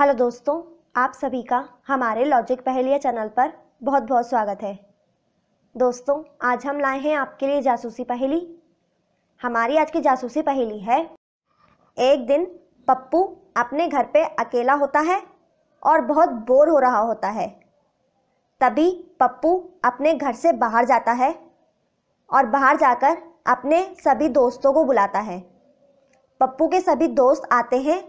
Hello दोस्तों आप सभी का हमारे लॉजिक पहलिया चैनल पर बहुत बहुत स्वागत है दोस्तों आज हम लाए हैं आपके लिए जासूसी पहेली हमारी आज की जासूसी पहेली है एक दिन पप्पू अपने घर पे अकेला होता है और बहुत बोर हो रहा होता है तभी पप्पू अपने घर से बाहर जाता है और बाहर जाकर अपने सभी दोस्तों को बुलाता है पप्पू के सभी दोस्त आते हैं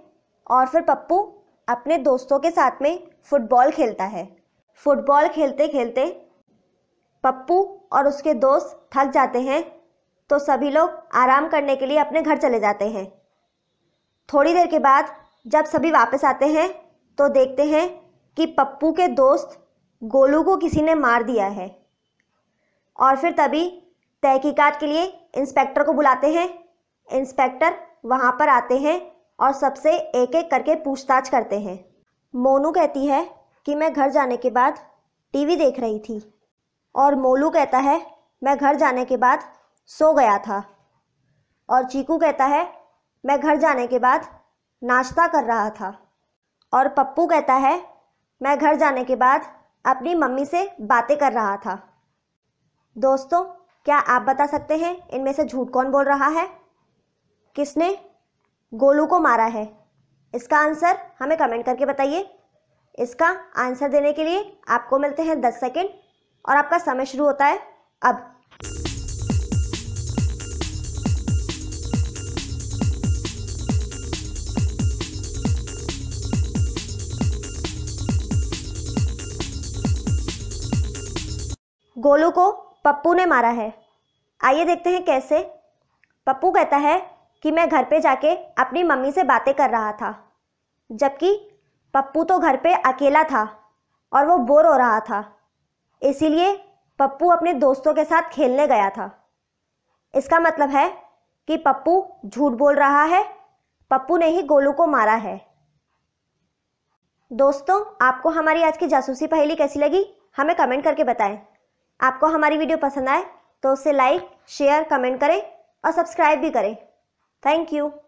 और फिर पप्पू अपने दोस्तों के साथ में फुटबॉल खेलता है फुटबॉल खेलते खेलते पप्पू और उसके दोस्त थक जाते हैं तो सभी लोग आराम करने के लिए अपने घर चले जाते हैं थोड़ी देर के बाद जब सभी वापस आते हैं तो देखते हैं कि पप्पू के दोस्त गोलू को किसी ने मार दिया है और फिर तभी तहकीकात के लिए इंस्पेक्टर को बुलाते हैं इंस्पेक्टर वहाँ पर आते हैं और सबसे एक एक करके पूछताछ करते हैं मोनू कहती है कि मैं घर जाने के बाद टीवी देख रही थी और मोलू कहता है मैं घर जाने के बाद सो गया था और चीकू कहता है मैं घर जाने के बाद नाश्ता कर रहा था और पप्पू कहता है मैं घर जाने के बाद अपनी मम्मी से बातें कर रहा था दोस्तों क्या आप बता सकते हैं इनमें से झूठ कौन बोल रहा है किसने गोलू को मारा है इसका आंसर हमें कमेंट करके बताइए इसका आंसर देने के लिए आपको मिलते हैं दस सेकेंड और आपका समय शुरू होता है अब गोलू को पप्पू ने मारा है आइए देखते हैं कैसे पप्पू कहता है कि मैं घर पे जाके अपनी मम्मी से बातें कर रहा था जबकि पप्पू तो घर पे अकेला था और वो बोर हो रहा था इसीलिए पप्पू अपने दोस्तों के साथ खेलने गया था इसका मतलब है कि पप्पू झूठ बोल रहा है पप्पू ने ही गोलू को मारा है दोस्तों आपको हमारी आज की जासूसी पहेली कैसी लगी हमें कमेंट करके बताएं आपको हमारी वीडियो पसंद आए तो उसे लाइक शेयर कमेंट करें और सब्सक्राइब भी करें Thank you.